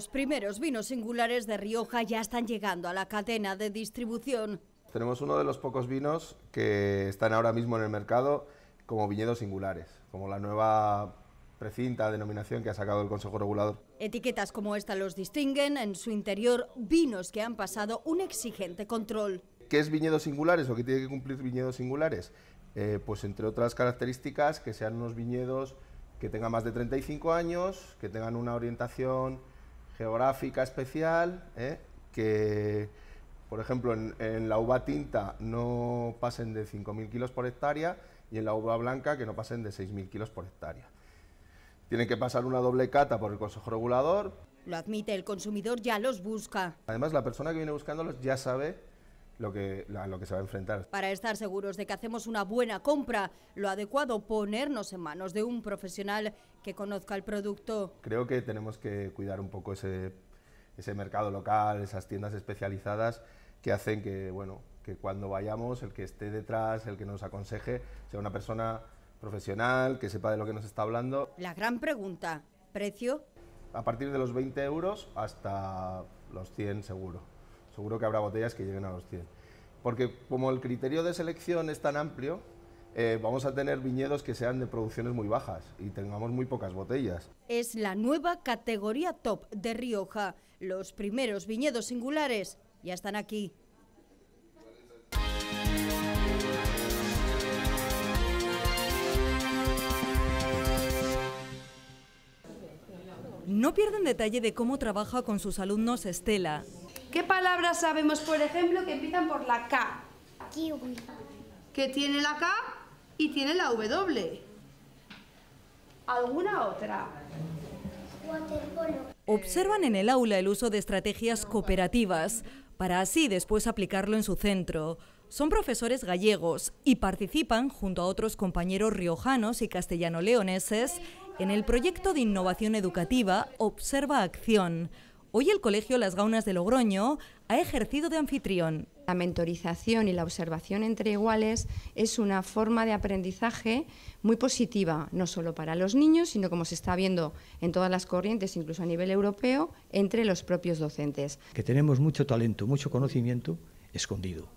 Los primeros vinos singulares de Rioja ya están llegando a la cadena de distribución. Tenemos uno de los pocos vinos que están ahora mismo en el mercado como viñedos singulares, como la nueva precinta denominación que ha sacado el Consejo Regulador. Etiquetas como esta los distinguen en su interior vinos que han pasado un exigente control. ¿Qué es viñedos singulares o qué tiene que cumplir viñedos singulares? Eh, pues entre otras características, que sean unos viñedos que tengan más de 35 años, que tengan una orientación geográfica especial, ¿eh? que, por ejemplo, en, en, la uva tinta no pasen de 5.000 kilos por hectárea y en la uva blanca que no pasen de 6.000 kilos por hectárea. Tienen que pasar una doble cata por el Consejo Regulador. Lo admite, el consumidor ya los busca. Además, la persona que viene buscándolos ya sabe a lo que se va a enfrentar. Para estar seguros de que hacemos una buena compra, lo adecuado ponernos en manos de un profesional que conozca el producto. Creo que tenemos que cuidar un poco ese, mercado local, esas tiendas especializadas que hacen que, bueno, que cuando vayamos, el que esté detrás, el que nos aconseje, sea una persona profesional, que sepa de lo que nos está hablando. La gran pregunta, ¿precio? A partir de los 20 euros hasta los 100 seguro seguro que habrá botellas que lleguen a los 100. Porque como el criterio de selección es tan amplio, eh, vamos a tener viñedos que sean de producciones muy bajas y tengamos muy pocas botellas. Es la nueva categoría top de Rioja. Los primeros viñedos singulares ya están aquí. No pierden detalle de cómo trabaja con sus alumnos Estela, ¿Qué palabras sabemos, por ejemplo, que empiezan por la K? Kiwi. Que tiene la K y tiene la W. ¿Alguna otra? Observan en el aula el uso de estrategias cooperativas para así después aplicarlo en su centro. Son profesores gallegos y participan junto a otros compañeros riojanos y castellano-leoneses en el proyecto de innovación educativa Observa Acción, Hoy el Colegio Las Gaunas de Logroño ha ejercido de anfitrión. La mentorización y la observación entre iguales es una forma de aprendizaje muy positiva, no solo para los niños, sino como se está viendo en todas las corrientes, incluso a nivel europeo, entre los propios docentes. Que tenemos mucho talento, mucho conocimiento escondido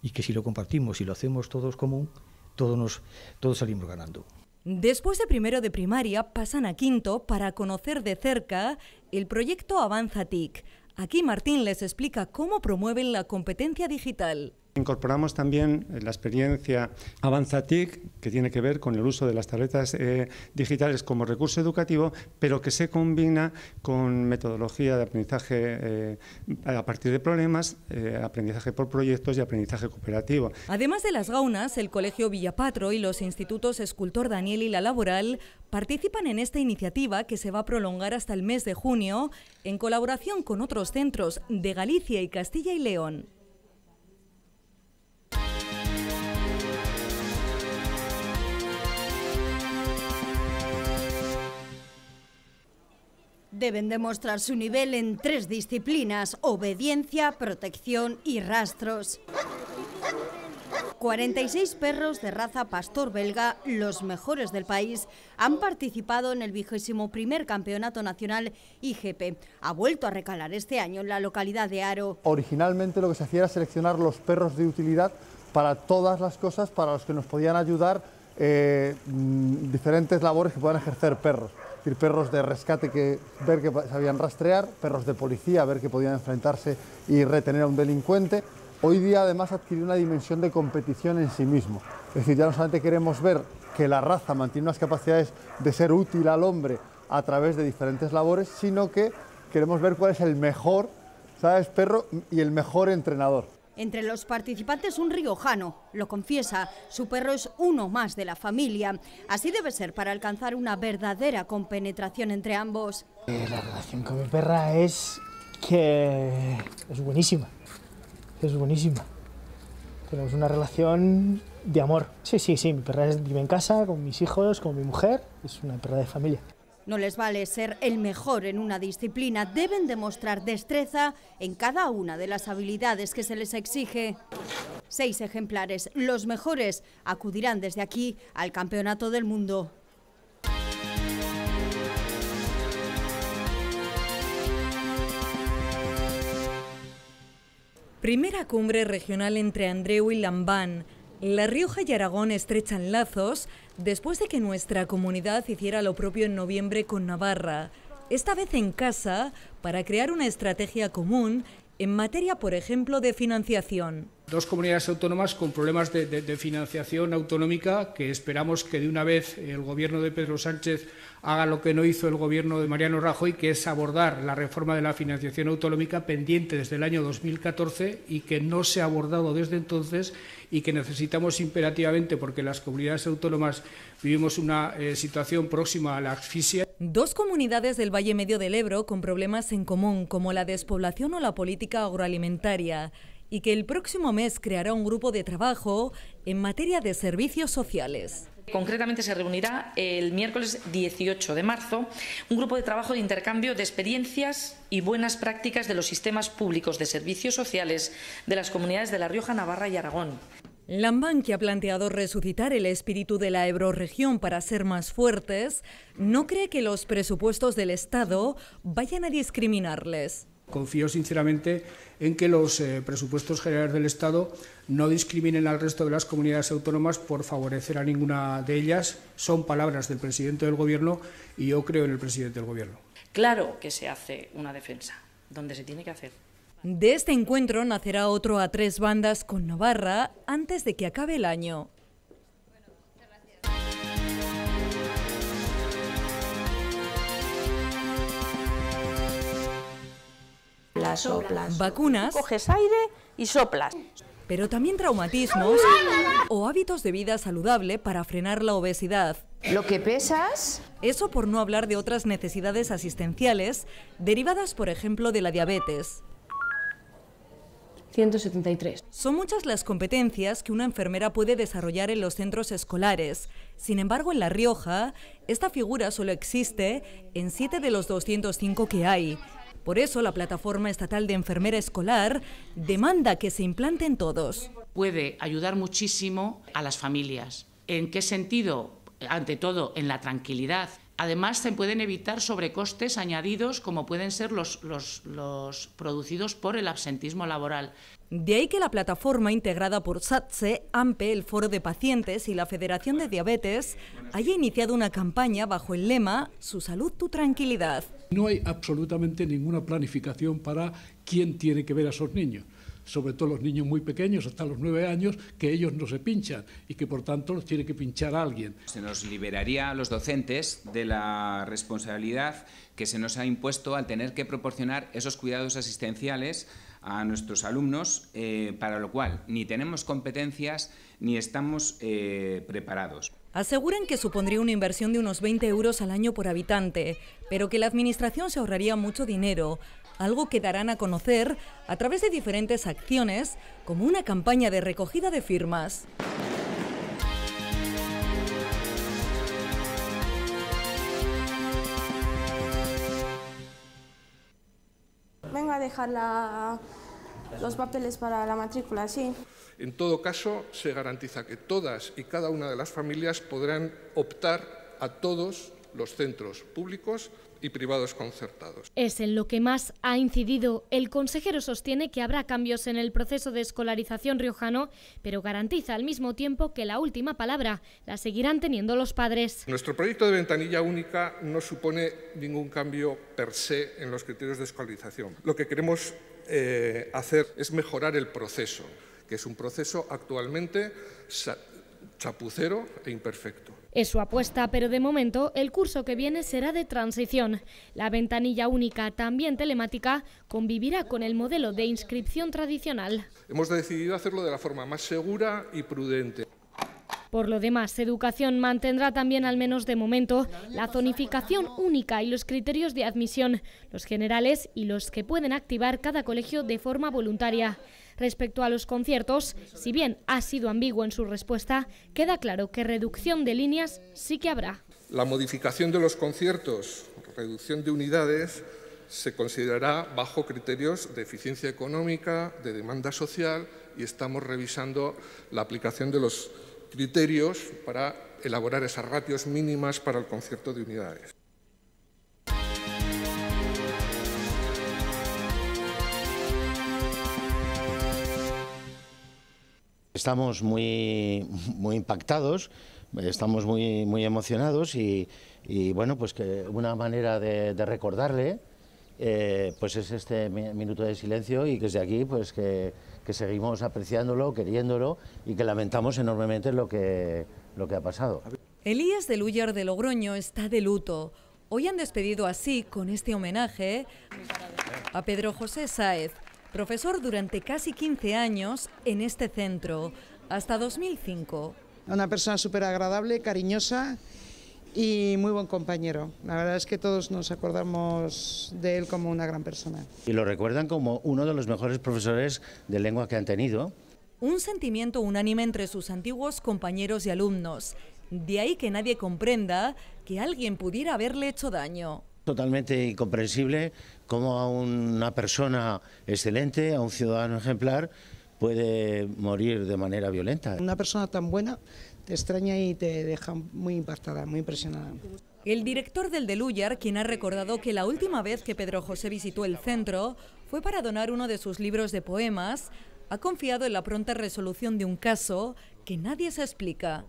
y que si lo compartimos y lo hacemos todos común, todos, nos, todos salimos ganando. Después de primero de primaria pasan a quinto para conocer de cerca el proyecto Avanza TIC. Aquí Martín les explica cómo promueven la competencia digital. Incorporamos también eh, la experiencia AvanzaTIC, que tiene que ver con el uso de las tabletas eh, digitales como recurso educativo, pero que se combina con metodología de aprendizaje eh, a partir de problemas, aprendizaje por proyectos y aprendizaje cooperativo. Además de las gaunas, el Colegio Villapatro y los institutos Escultor Daniel y La Laboral participan en esta iniciativa que se va a prolongar hasta el mes de junio en colaboración con otros centros de Galicia y Castilla y León. Deben demostrar su nivel en tres disciplinas, obediencia, protección y rastros. 46 perros de raza pastor belga, los mejores del país, han participado en el vigésimo primer campeonato nacional IGP. Ha vuelto a recalar este año en la localidad de Aro. Originalmente lo que se hacía era seleccionar los perros de utilidad para todas las cosas para los que nos podían ayudar eh, mm, diferentes labores que puedan ejercer perros decir, perros de rescate que ver que sabían rastrear, perros de policía ver que podían enfrentarse y retener a un delincuente. Hoy día además adquirió una dimensión de competición en sí mismo. Es decir, ya no solamente queremos ver que la raza mantiene unas capacidades de ser útil al hombre a través de diferentes labores, sino que queremos ver cuál es el mejor, ¿sabes? Perro y el mejor entrenador. Entre los participantes un riojano, lo confiesa, su perro es uno más de la familia. Así debe ser para alcanzar una verdadera compenetración entre ambos. Eh, la relación con mi perra es que es buenísima, es buenísima. Tenemos una relación de amor. Sí, sí, sí, mi perra vive en casa, con mis hijos, con mi mujer, es una perra de familia. No les vale ser el mejor en una disciplina, deben demostrar destreza en cada una de las habilidades que se les exige. Seis ejemplares, los mejores, acudirán desde aquí al Campeonato del Mundo. Primera cumbre regional entre Andreu y Lambán. La Rioja y Aragón estrechan lazos después de que nuestra comunidad hiciera lo propio en noviembre con Navarra, esta vez en casa, para crear una estrategia común en materia, por ejemplo, de financiación dos comunidades autónomas con problemas de, financiación autonómica que esperamos que de una vez el gobierno de Pedro Sánchez haga lo que no hizo el gobierno de Mariano Rajoy, que es abordar la reforma de la financiación autonómica pendiente desde el año 2014 y que no se ha abordado desde entonces y que necesitamos imperativamente porque las comunidades autónomas vivimos una eh, situación próxima a la asfixia. Dos comunidades del Valle Medio del Ebro con problemas en común como la despoblación o la política agroalimentaria y que el próximo mes creará un grupo de trabajo en materia de servicios sociales. Concretamente se reunirá el miércoles 18 de marzo un grupo de trabajo de intercambio de experiencias y buenas prácticas de los sistemas públicos de servicios sociales de las comunidades de La Rioja, Navarra y Aragón. que ha planteado resucitar el espíritu de la Ebroregión para ser más fuertes. No cree que los presupuestos del Estado vayan a discriminarles. Confío sinceramente en que los eh, presupuestos generales del Estado no discriminen al resto de las comunidades autónomas por favorecer a ninguna de ellas. Son palabras del presidente del Gobierno y yo creo en el presidente del Gobierno. Claro que se hace una defensa, donde se tiene que hacer. De este encuentro nacerá otro a tres bandas con Navarra antes de que acabe el año. soplas, Vacunas. Coges aire y soplas. Pero también traumatismos o hábitos de vida saludable para frenar la obesidad. Lo que pesas. Eso por no hablar de otras necesidades asistenciales derivadas, por ejemplo, de la diabetes. 173. Son muchas las competencias que una enfermera puede desarrollar en los centros escolares. Sin embargo, en La Rioja, esta figura solo existe en 7 de los 205 que hay, por eso la Plataforma Estatal de Enfermera Escolar demanda que se implanten todos. Puede ayudar muchísimo a las familias. ¿En qué sentido? Ante todo, en la tranquilidad Además, se pueden evitar sobrecostes añadidos como pueden ser los, producidos por el absentismo laboral. De ahí que la plataforma integrada por SATSE, AMPE, el Foro de Pacientes y la Federación de Diabetes haya iniciado una campaña bajo el lema Su salud, tu tranquilidad. No hay absolutamente ninguna planificación para quién tiene que ver a esos niños sobre todo los niños muy pequeños, hasta los nueve años, que ellos no se pinchan y que por tanto los tiene que pinchar alguien. Se nos liberaría a los docentes de la responsabilidad que se nos ha impuesto al tener que proporcionar esos cuidados asistenciales a nuestros alumnos, eh, para lo cual ni tenemos competencias ni estamos eh, preparados. Aseguran que supondría una inversión de unos 20 euros al año por habitante, pero que la Administración se ahorraría mucho dinero, algo que darán a conocer a través de diferentes acciones, como una campaña de recogida de firmas. vengo a dejar los papeles para la matrícula, sí. En todo caso, se garantiza que todas y cada una de las familias podrán optar a todos los centros públicos y privados concertados. Es en lo que más ha incidido. El consejero sostiene que habrá cambios en el proceso de escolarización riojano, pero garantiza al mismo tiempo que la última palabra la seguirán teniendo los padres. Nuestro proyecto de ventanilla única no supone ningún cambio per se en los criterios de escolarización. Lo que queremos eh, hacer es mejorar el proceso que es un proceso actualmente chapucero e imperfecto. Es su apuesta, pero de momento el curso que viene será de transición. La ventanilla única, también telemática, convivirá con el modelo de inscripción tradicional. Hemos decidido hacerlo de la forma más segura y prudente. Por lo demás, Educación mantendrá también, al menos de momento, la zonificación única y los criterios de admisión, los generales y los que pueden activar cada colegio de forma voluntaria. Respecto a los conciertos, si bien ha sido ambiguo en su respuesta, queda claro que reducción de líneas sí que habrá. La modificación de los conciertos, reducción de unidades, se considerará bajo criterios de eficiencia económica, de demanda social y estamos revisando la aplicación de los criterios para elaborar esas ratios mínimas para el concierto de unidades. Estamos muy, muy impactados, estamos muy, muy emocionados y, bueno, pues que una manera de, de recordarle eh, pues es este minuto de silencio y que desde aquí pues que, seguimos apreciándolo, queriéndolo y que lamentamos enormemente lo que, lo que ha pasado. Elías de Lullar de Logroño está de luto. Hoy han despedido así, con este homenaje, a Pedro José Sáez, profesor durante casi 15 años en este centro, hasta 2005. Una persona súper agradable, cariñosa y muy buen compañero. La verdad es que todos nos acordamos de él como una gran persona. Y lo recuerdan como uno de los mejores profesores de lengua que han tenido. Un sentimiento unánime entre sus antiguos compañeros y alumnos. De ahí que nadie comprenda que alguien pudiera haberle hecho daño. Totalmente incomprensible cómo a una persona excelente, a un ciudadano ejemplar, puede morir de manera violenta. Una persona tan buena, te extraña y te deja muy impactada, muy impresionada. El director del Deluyar, quien ha recordado que la última vez que Pedro José visitó el centro fue para donar uno de sus libros de poemas, ha confiado en la pronta resolución de un caso que nadie se explica.